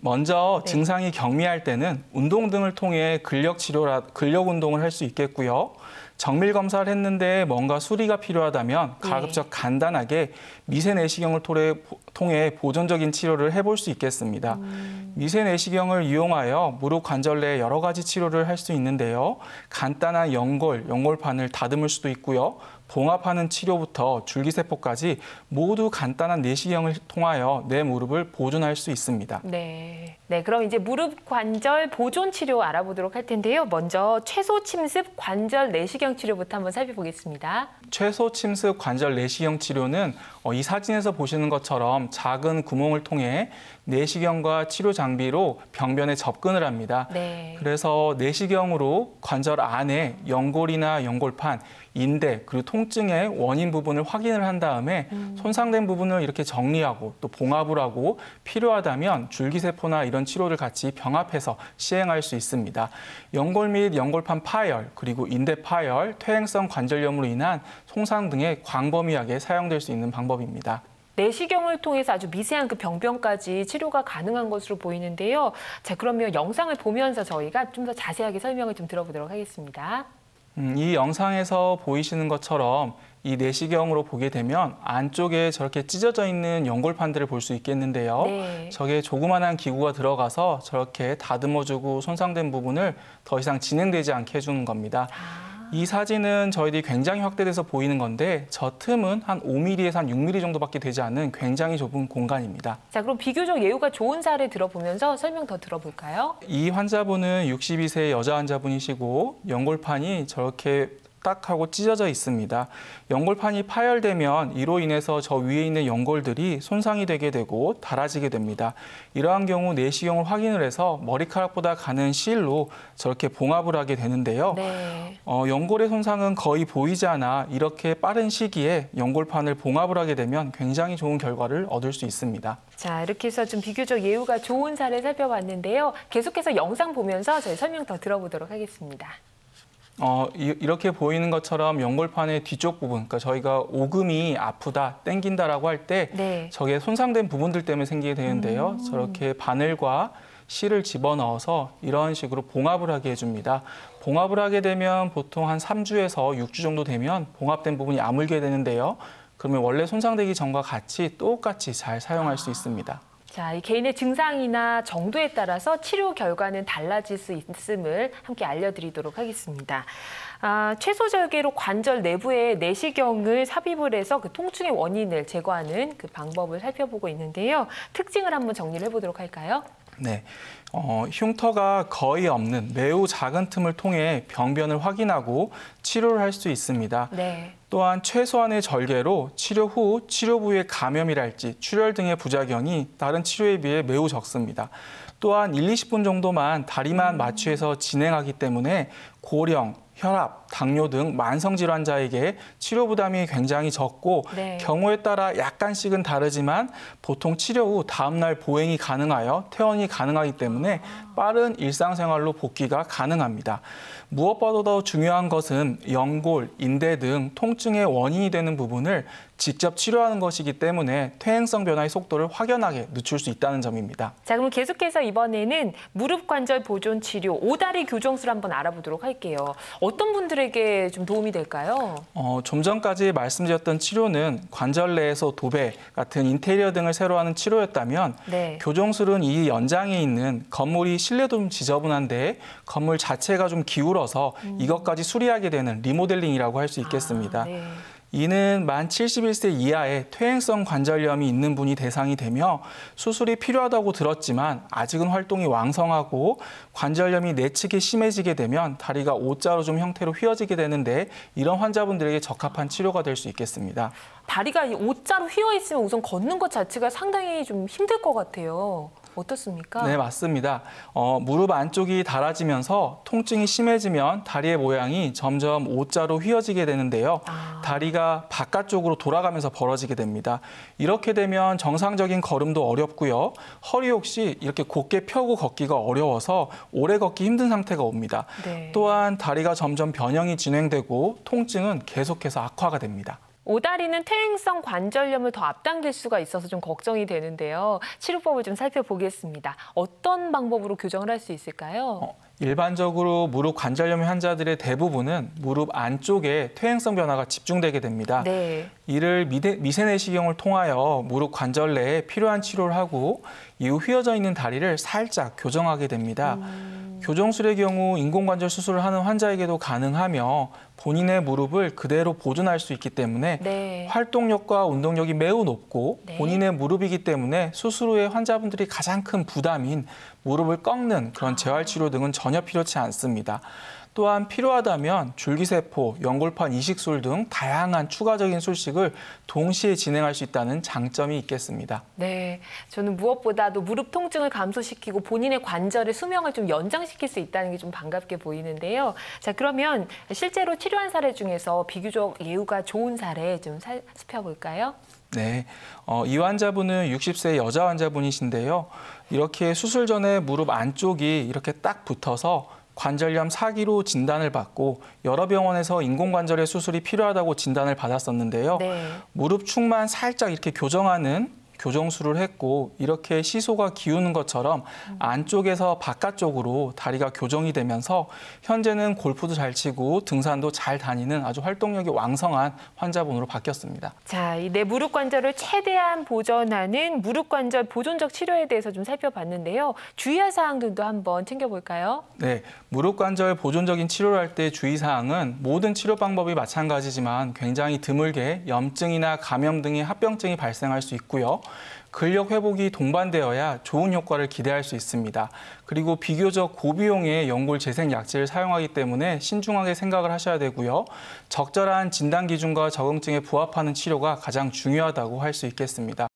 먼저 네. 증상이 경미할 때는 운동 등을 통해 근력 치료라 근력 운동을 할 수 있겠고요. 정밀 검사를 했는데 뭔가 수리가 필요하다면 네. 가급적 간단하게 미세 내시경을 통해 보존적인 치료를 해볼 수 있겠습니다. 음. 미세 내시경을 이용하여 무릎 관절 내 여러 가지 치료를 할 수 있는데요. 간단한 연골, 연골판을 다듬을 수도 있고요. 봉합하는 치료부터 줄기세포까지 모두 간단한 내시경을 통하여 내 무릎을 보존할 수 있습니다. 네. 네, 그럼 이제 무릎 관절 보존 치료 알아보도록 할 텐데요. 먼저 최소 침습 관절 내시경 치료부터 한번 살펴보겠습니다. 최소 침습 관절 내시경 치료는 어, 이 사진에서 보시는 것처럼 작은 구멍을 통해 내시경과 치료 장비로 병변에 접근을 합니다. 네. 그래서 내시경으로 관절 안에 연골이나 연골판 인대 그리고 통증의 원인 부분을 확인을 한 다음에 음. 손상된 부분을 이렇게 정리하고 또 봉합을 하고 필요하다면 줄기세포나 이런 치료를 같이 병합해서 시행할 수 있습니다. 연골 및 연골판 파열 그리고 인대 파열, 퇴행성 관절염으로 인한 손상 등에 광범위하게 사용될 수 있는 방법입니다. 내시경을 통해서 아주 미세한 그 병변까지 치료가 가능한 것으로 보이는데요. 자, 그러면 영상을 보면서 저희가 좀 더 자세하게 설명을 좀 들어보도록 하겠습니다. 음, 이 영상에서 보이시는 것처럼 이 내시경으로 보게 되면 안쪽에 저렇게 찢어져 있는 연골판들을 볼 수 있겠는데요. 네. 저게 조그만한 기구가 들어가서 저렇게 다듬어주고 손상된 부분을 더 이상 진행되지 않게 해주는 겁니다. 아. 이 사진은 저희들이 굉장히 확대돼서 보이는 건데 저 틈은 한 5mm에서 한 6mm 정도밖에 되지 않는 굉장히 좁은 공간입니다. 자, 그럼 비교적 예후가 좋은 사례 들어보면서 설명 더 들어볼까요? 이 환자분은 62세 여자 환자분이시고 연골판이 저렇게 딱 하고 찢어져 있습니다. 연골판이 파열되면 이로 인해서 저 위에 있는 연골들이 손상이 되게 되고 닳아지게 됩니다. 이러한 경우 내시경을 확인을 해서 머리카락보다 가는 실로 저렇게 봉합을 하게 되는데요. 네. 어, 연골의 손상은 거의 보이지 않아 이렇게 빠른 시기에 연골판을 봉합을 하게 되면 굉장히 좋은 결과를 얻을 수 있습니다. 자 이렇게 해서 좀 비교적 예후가 좋은 사례 살펴봤는데요. 계속해서 영상 보면서 저희 설명 더 들어보도록 하겠습니다. 어, 이, 렇게 보이는 것처럼 연골판의 뒤쪽 부분, 그러니까 저희가 오금이 아프다, 땡긴다라고 할때 네. 저게 손상된 부분들 때문에 생기게 되는데요. 음. 저렇게 바늘과 실을 집어넣어서 이런 식으로 봉합을 하게 해줍니다. 봉합을 하게 되면 보통 한 3주에서 6주 정도 되면 봉합된 부분이 아물게 되는데요. 그러면 원래 손상되기 전과 같이 똑같이 잘 사용할 아. 수 있습니다. 자, 이 개인의 증상이나 정도에 따라서 치료 결과는 달라질 수 있음을 함께 알려드리도록 하겠습니다. 아, 최소절개로 관절 내부에 내시경을 삽입을 해서 그 통증의 원인을 제거하는 그 방법을 살펴보고 있는데요. 특징을 한번 정리를 해보도록 할까요? 네. 어, 흉터가 거의 없는 매우 작은 틈을 통해 병변을 확인하고 치료를 할 수 있습니다. 네. 또한 최소한의 절개로 치료 후 치료 부위의 감염이랄지 출혈 등의 부작용이 다른 치료에 비해 매우 적습니다. 또한 1, 20분 정도만 다리만 음. 마취해서 진행하기 때문에 고령, 혈압, 당뇨 등 만성 질환자에게 치료 부담이 굉장히 적고 네. 경우에 따라 약간씩은 다르지만 보통 치료 후 다음 날 보행이 가능하여 퇴원이 가능하기 때문에 아. 빠른 일상생활로 복귀가 가능합니다. 무엇보다도 중요한 것은 연골, 인대 등 통증의 원인이 되는 부분을 직접 치료하는 것이기 때문에 퇴행성 변화의 속도를 확연하게 늦출 수 있다는 점입니다. 자, 그럼 계속해서 이번에는 무릎 관절 보존 치료 오다리 교정술 한번 알아보도록 할게요. 어떤 분들에게 좀 도움이 될까요? 어, 좀 전까지 말씀드렸던 치료는 관절 내에서 도배 같은 인테리어 등을 새로 하는 치료였다면 네. 교정술은 이 연장에 있는 건물이 실내도 좀 지저분한데 건물 자체가 좀 기울어서 음. 이것까지 수리하게 되는 리모델링이라고 할수 아, 있겠습니다. 아, 네. 이는 만 71세 이하의 퇴행성 관절염이 있는 분이 대상이 되며 수술이 필요하다고 들었지만 아직은 활동이 왕성하고 관절염이 내측이 심해지게 되면 다리가 O자로 좀 형태로 휘어지게 되는데 이런 환자분들에게 적합한 치료가 될 수 있겠습니다. 다리가 O자로 휘어 있으면 우선 걷는 것 자체가 상당히 좀 힘들 것 같아요. 어떻습니까? 네, 맞습니다. 어, 무릎 안쪽이 닳아지면서 통증이 심해지면 다리의 모양이 점점 O자로 휘어지게 되는데요. 아. 다리가 바깥쪽으로 돌아가면서 벌어지게 됩니다. 이렇게 되면 정상적인 걸음도 어렵고요. 허리 혹시 이렇게 곧게 펴고 걷기가 어려워서 오래 걷기 힘든 상태가 옵니다. 네. 또한 다리가 점점 변형이 진행되고 통증은 계속해서 악화가 됩니다. 오다리는 퇴행성 관절염을 더 앞당길 수가 있어서 좀 걱정이 되는데요. 치료법을 좀 살펴보겠습니다. 어떤 방법으로 교정을 할 수 있을까요? 어, 일반적으로 무릎 관절염 환자들의 대부분은 무릎 안쪽에 퇴행성 변화가 집중되게 됩니다. 네. 이를 미대, 미세내시경을 통하여 무릎 관절 내에 필요한 치료를 하고 이후 휘어져 있는 다리를 살짝 교정하게 됩니다. 음... 교정술의 경우 인공관절 수술을 하는 환자에게도 가능하며 본인의 무릎을 그대로 보존할 수 있기 때문에 네. 활동력과 운동력이 매우 높고 네. 본인의 무릎이기 때문에 수술 후에 환자분들이 가장 큰 부담인 무릎을 꺾는 그런 재활치료 등은 전혀 필요치 않습니다. 또한 필요하다면 줄기세포, 연골판 이식술 등 다양한 추가적인 술식을 동시에 진행할 수 있다는 장점이 있겠습니다. 네, 저는 무엇보다도 무릎 통증을 감소시키고 본인의 관절의 수명을 좀 연장시킬 수 있다는 게 좀 반갑게 보이는데요. 자, 그러면 실제로 치료 필요한 사례 중에서 비교적 예후가 좋은 사례 좀 살펴볼까요? 네, 어, 이 환자분은 60세 여자 환자분이신데요. 이렇게 수술 전에 무릎 안쪽이 이렇게 딱 붙어서 관절염 사기로 진단을 받고 여러 병원에서 인공관절의 수술이 필요하다고 진단을 받았었는데요. 네. 무릎 축만 살짝 이렇게 교정하는 교정술을 했고 이렇게 시소가 기우는 것처럼 안쪽에서 바깥쪽으로 다리가 교정이 되면서 현재는 골프도 잘 치고 등산도 잘 다니는 아주 활동력이 왕성한 환자분으로 바뀌었습니다. 자, 이내 무릎 관절을 최대한 보존하는 무릎 관절 보존적 치료에 대해서 좀 살펴봤는데요. 주의할 사항들도 한번 챙겨볼까요? 네, 무릎 관절 보존적인 치료를 할 때 주의 사항은 모든 치료 방법이 마찬가지지만 굉장히 드물게 염증이나 감염 등의 합병증이 발생할 수 있고요. 근력 회복이 동반되어야 좋은 효과를 기대할 수 있습니다. 그리고 비교적 고비용의 연골 재생 약제를 사용하기 때문에 신중하게 생각을 하셔야 되고요. 적절한 진단 기준과 적응증에 부합하는 치료가 가장 중요하다고 할 수 있겠습니다.